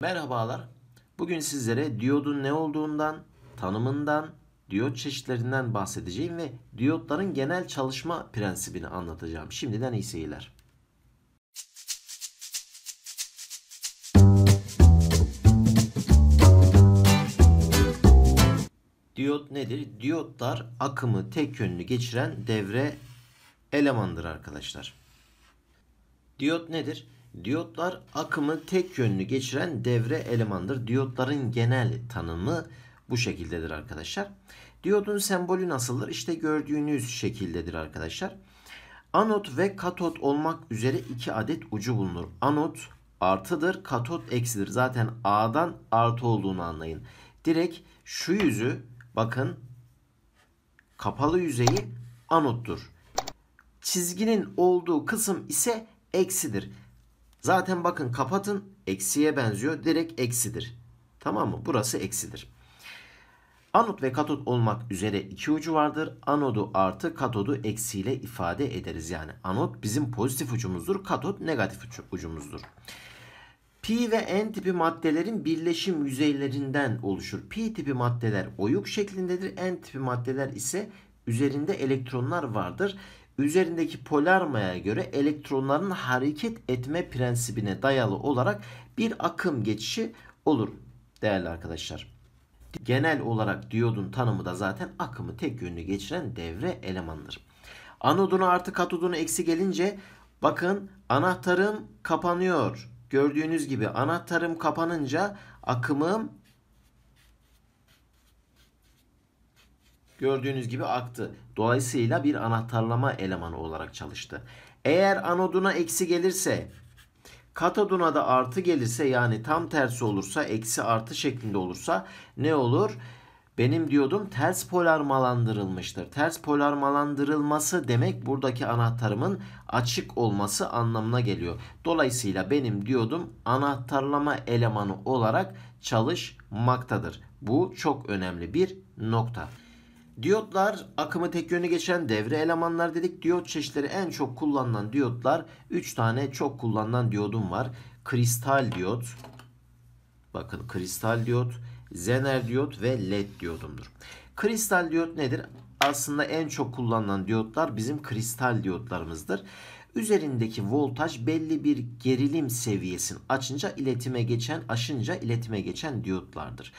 Merhabalar. Bugün sizlere diyodun ne olduğundan, tanımından, diyot çeşitlerinden bahsedeceğim ve diyotların genel çalışma prensibini anlatacağım. Şimdiden iyi seyirler. Diyot nedir? Diyotlar akımı tek yönlü geçiren devre elemandır arkadaşlar. Diyot nedir? Diyotlar akımı tek yönlü geçiren devre elemandır. Diyotların genel tanımı bu şekildedir arkadaşlar. Diyodun sembolü nasıldır? İşte gördüğünüz şekildedir arkadaşlar. Anot ve katot olmak üzere iki adet ucu bulunur. Anot artıdır, katot eksidir. Zaten A'dan artı olduğunu anlayın. Direkt şu yüzü bakın kapalı yüzeyi anottur. Çizginin olduğu kısım ise eksidir. Zaten bakın kapatın eksiye benziyor. Direkt eksidir. Tamam mı? Burası eksidir. Anot ve katot olmak üzere iki ucu vardır. Anodu artı katodu eksiyle ifade ederiz. Yani anot bizim pozitif ucumuzdur. Katot negatif ucumuzdur. Pi ve N tipi maddelerin birleşim yüzeylerinden oluşur. Pi tipi maddeler oyuk şeklindedir. N tipi maddeler ise üzerinde elektronlar vardır üzerindeki polarmaya göre elektronların hareket etme prensibine dayalı olarak bir akım geçişi olur değerli arkadaşlar. Genel olarak diyodun tanımı da zaten akımı tek yönlü geçiren devre elemanıdır. Anodunu artı katodunu eksi gelince bakın anahtarım kapanıyor. Gördüğünüz gibi anahtarım kapanınca akımım gördüğünüz gibi aktı. Dolayısıyla bir anahtarlama elemanı olarak çalıştı. Eğer anoduna eksi gelirse katoduna da artı gelirse yani tam tersi olursa eksi artı şeklinde olursa ne olur? Benim diyordum ters polarmalandırılmıştır. Ters polarmalandırılması demek buradaki anahtarımın açık olması anlamına geliyor. Dolayısıyla benim diyordum anahtarlama elemanı olarak çalışmaktadır. Bu çok önemli bir nokta. Diyotlar akımı tek yöne geçen devre elemanlar dedik. Diyot çeşitleri en çok kullanılan diyotlar 3 tane çok kullanılan diyodum var. Kristal diyot. Bakın kristal diyot, zener diyot ve led diyodumdur. Kristal diyot nedir? Aslında en çok kullanılan diyotlar bizim kristal diyotlarımızdır. Üzerindeki voltaj belli bir gerilim seviyesini açınca iletime geçen, aşınca iletime geçen diyotlardır.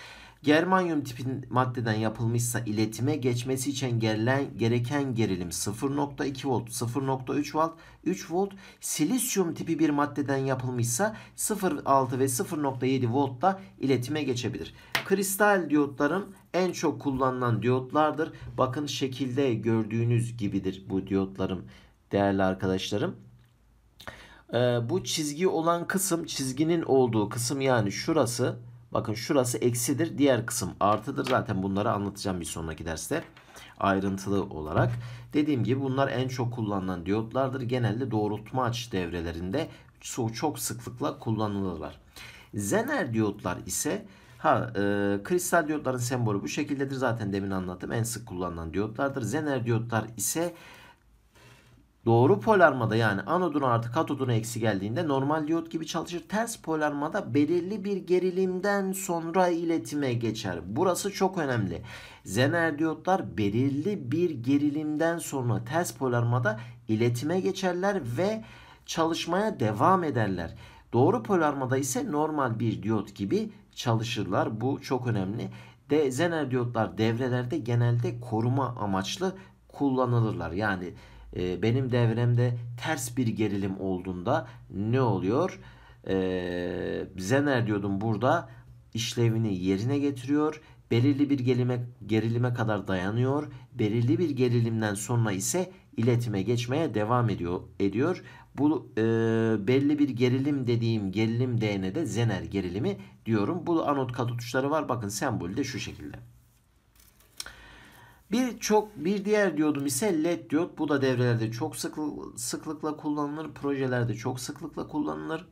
Germanyum tipin maddeden yapılmışsa iletime geçmesi için gerilen, gereken gerilim 0.2 volt, 0.3 volt, 3 volt. Silisyum tipi bir maddeden yapılmışsa 0.6 ve 0.7 voltla iletime geçebilir. Kristal diyotların en çok kullanılan diyotlardır. Bakın şekilde gördüğünüz gibidir bu diyotlarım değerli arkadaşlarım. Ee, bu çizgi olan kısım çizginin olduğu kısım yani şurası Bakın şurası eksidir. Diğer kısım artıdır. Zaten bunları anlatacağım bir sonraki derste. Ayrıntılı olarak. Dediğim gibi bunlar en çok kullanılan diyotlardır. Genelde doğrultma açı devrelerinde çok sıklıkla kullanılırlar. Zener diyotlar ise Ha, e, kristal diyotların sembolü bu şekildedir. Zaten demin anlattım. En sık kullanılan diyotlardır. Zener diyotlar ise Doğru polarmada yani anoduna artı katoduna eksi geldiğinde normal diyot gibi çalışır. Ters polarmada belirli bir gerilimden sonra iletime geçer. Burası çok önemli. Zener diyotlar belirli bir gerilimden sonra ters polarmada iletime geçerler ve çalışmaya devam ederler. Doğru polarmada ise normal bir diyot gibi çalışırlar. Bu çok önemli. De, zener diyotlar devrelerde genelde koruma amaçlı kullanılırlar. Yani ee, benim devremde ters bir gerilim olduğunda ne oluyor? Ee, zener diyordum burada işlevini yerine getiriyor. Belirli bir gerilime, gerilime kadar dayanıyor. Belirli bir gerilimden sonra ise iletime geçmeye devam ediyor. ediyor. Bu e, belli bir gerilim dediğim gerilim değene de zener gerilimi diyorum. Bu anot katutuşları var. Bakın sembolü de şu şekilde bir çok bir diğer diyordum ise led diyot. Bu da devrelerde çok sık, sıklıkla kullanılır. Projelerde çok sıklıkla kullanılır.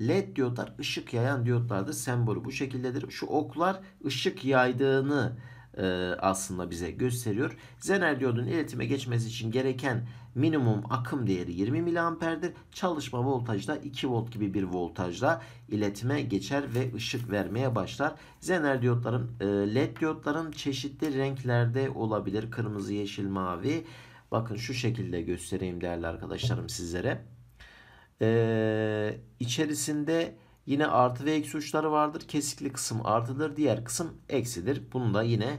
LED diyotlar ışık yayan diyotlardır. Sembolü bu şekildedir. Şu oklar ışık yaydığını e, aslında bize gösteriyor. Zener diyodun iletime geçmesi için gereken minimum akım değeri 20 miliamperdir. Çalışma voltajı da 2 volt gibi bir voltajla iletime geçer ve ışık vermeye başlar. Zener diyotların e, led diyotların çeşitli renklerde olabilir. Kırmızı, yeşil, mavi. Bakın şu şekilde göstereyim değerli arkadaşlarım sizlere. Ee, içerisinde içerisinde Yine artı ve eksi uçları vardır. Kesikli kısım artıdır. Diğer kısım eksidir. Bunu da yine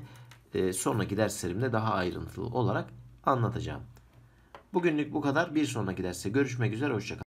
e, sonraki derslerimde daha ayrıntılı olarak anlatacağım. Bugünlük bu kadar. Bir sonraki derste görüşmek üzere. Hoşçakalın.